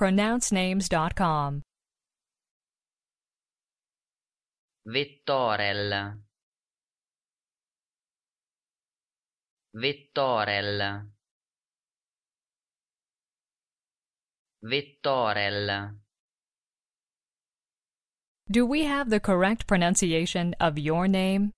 pronouncenames.com. Vittorel Vittorel Vittorel Do we have the correct pronunciation of your name?